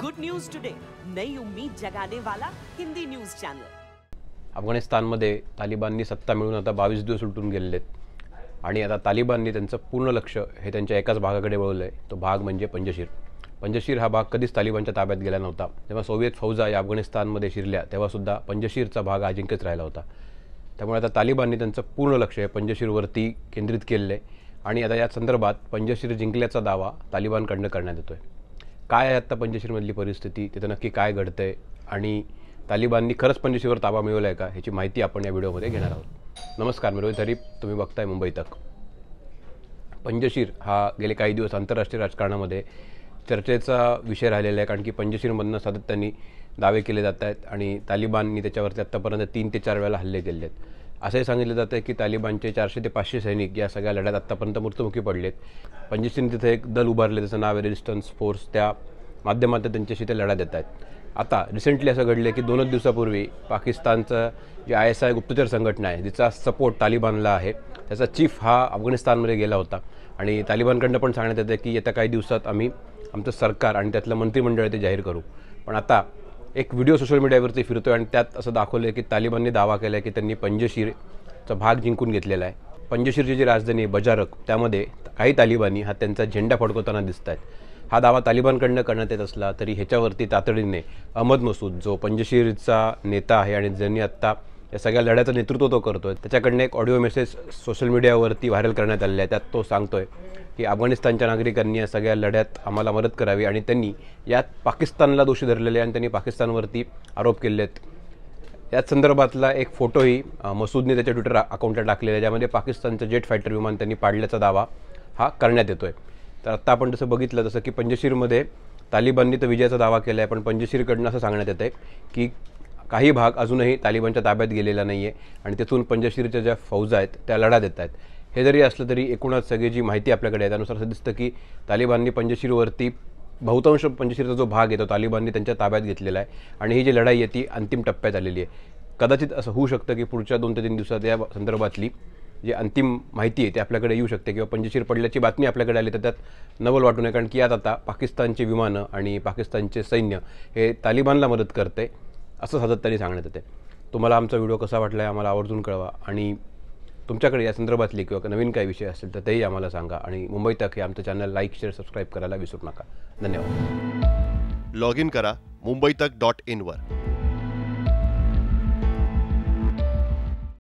good news today नई उम्मीद जगाने वाला हिंदी न्यूज चॅनल अफगाणिस्तानमध्ये तालिबाननी सत्ता मिळून आता बावीस दिवस उलटून गेलेले आहेत आणि आता तालिबाननी त्यांचं पूर्ण लक्ष हे त्यांच्या एकाच भागाकडे वळवलं आहे तो भाग म्हणजे पंजशीर पंजशीर हा भाग कधीच तालिबानच्या ताब्यात गेला नव्हता जेव्हा सोवियत फौजा या अफगाणिस्तानमध्ये शिरल्या तेव्हासुद्धा पंजशीरचा भाग अजिंक्यच राहिला होता त्यामुळे आता तालिबाननी त्यांचं पूर्ण लक्ष हे पंजशीरवरती केंद्रित केलेलं आहे आणि आता या संदर्भात पंजशीर जिंकल्याचा दावा तालिबानकडनं करण्यात येतोय काय आहे आत्ता पंजशीरमधली परिस्थिती तिथं नक्की काय घडतं आहे आणि तालिबाननी खरंच पंजशीरवर ताबा मिळवला आहे का ह्याची माहिती आपण या व्हिडिओमध्ये घेणार आहोत नमस्कार मी रोहित हरीप तुम्ही बघताय मुंबई तक पंजशीर हा गेले काही दिवस आंतरराष्ट्रीय राजकारणामध्ये चर्चेचा विषय राहिलेला आहे कारण की पंजशीरमधनं सातत्याने दावे केले जात आहेत आणि तालिबाननी त्याच्यावरती आत्तापर्यंत तीन ते चार वेळेला हल्ले केले आहेत असंही सांगितलं जातं आहे की तालिबानचे चारशे ते पाचशे सैनिक या सगळ्या लढ्यात आत्तापर्यंत मृत्युमुखी पडलेत सिंग तिथे एक दल उभारले त्याचं नाव आहे रेजिस्टन्स फोर्स त्या माध्यमातून त्यांच्याशी ते लढा देत आहेत आता रिसेंटली असं घडलं की दोनच दिवसापूर्वी पाकिस्तानचं जे आय एस आय गुप्तचर संघटना आहे जिचा सपोर्ट तालिबानला आहे त्याचा चीफ हा अफगाणिस्तानमध्ये गेला होता आणि तालिबानकडनं पण सांगण्यात येतं की येत्या काही दिवसात आम्ही आमचं सरकार आणि त्यातलं मंत्रिमंडळ ते जाहीर करू पण आता एक व्हिडिओ सोशल मीडियावरती फिरतो आणि त्यात असं दाखवलं आहे की तालिबानने दावा केला आहे की त्यांनी पंजशीरचा भाग जिंकून घेतलेला आहे पंजशीरची जी राजधानी आहे बजारक त्यामध्ये काही तालिबानी हा त्यांचा झेंडा फडकवताना दिसत आहेत हा दावा तालिबानकडनं करण्यात येत असला तरी ह्याच्यावरती तातडीने अहमद मसूद जो पंजशीरचा नेता आहे आणि ज्यांनी आत्ता या सगळ्या लढ्याचं नेतृत्व तो करतोय त्याच्याकडनं एक ऑडिओ मेसेज सोशल मीडियावरती व्हायरल करण्यात आलेला आहे त्यात तो सांगतोय की अफगाणिस्तानच्या नागरिकांनी या सगळ्या लढ्यात आम्हाला मदत करावी आणि त्यांनी यात पाकिस्तानला दोषी धरलेले आणि त्यांनी पाकिस्तानवरती आरोप केले आहेत याच संदर्भातला एक फोटोही मसूदने त्याच्या ट्विटर अकाउंटला टाकलेला आहे ज्यामध्ये पाकिस्तानचं जेट फायटर विमान त्यांनी पाडल्याचा दावा हा करण्यात येतो आहे तर आत्ता आपण जसं बघितलं जसं की पंजशीरमध्ये तालिबाननी तर विजयाचा दावा केला आहे पण पंजशीरकडनं असं सांगण्यात येतं आहे की काही भाग अजूनही तालिबानच्या ताब्यात गेलेला नाही आहे आणि तिथून पंजशीरच्या ज्या फौजा आहेत त्या लढा देत आहेत हे जरी असलं तरी एकूणच सगळी जी माहिती आपल्याकडे आहे त्यानुसार असं दिसतं की तालिबाननी पंजशीरवरती बहुतांश पंजशीरचा जो भाग आहे तो तालिबानने त्यांच्या ताब्यात घेतलेला आहे आणि ही जी लढाई आहे ती अंतिम टप्प्यात आलेली आहे कदाचित असं होऊ शकतं की पुढच्या दोन ते तीन दिवसात या संदर्भातली जी अंतिम माहिती आहे ती आपल्याकडे येऊ शकते किंवा पंजशीर पडल्याची बातमी आपल्याकडे आली तर त्यात नवल वाटू नये कारण की यात आता पाकिस्तानचे विमानं आणि पाकिस्तानचे सैन्य हे तालिबानला मदत करते असं सातत्याने सांगण्यात येते तुम्हाला आमचा व्हिडिओ कसा वाटला आहे आम्हाला आवर्जून कळवा आणि तुमच्याकडे या संदर्भातले किंवा नवीन काही विषय असेल तर तेही आम्हाला सांगा आणि मुंबई तक हे आमचं चॅनल लाईक शेअर सबस्क्राईब करायला विसरू नका धन्यवाद लॉग इन करा मुंबई तक डॉट इनवर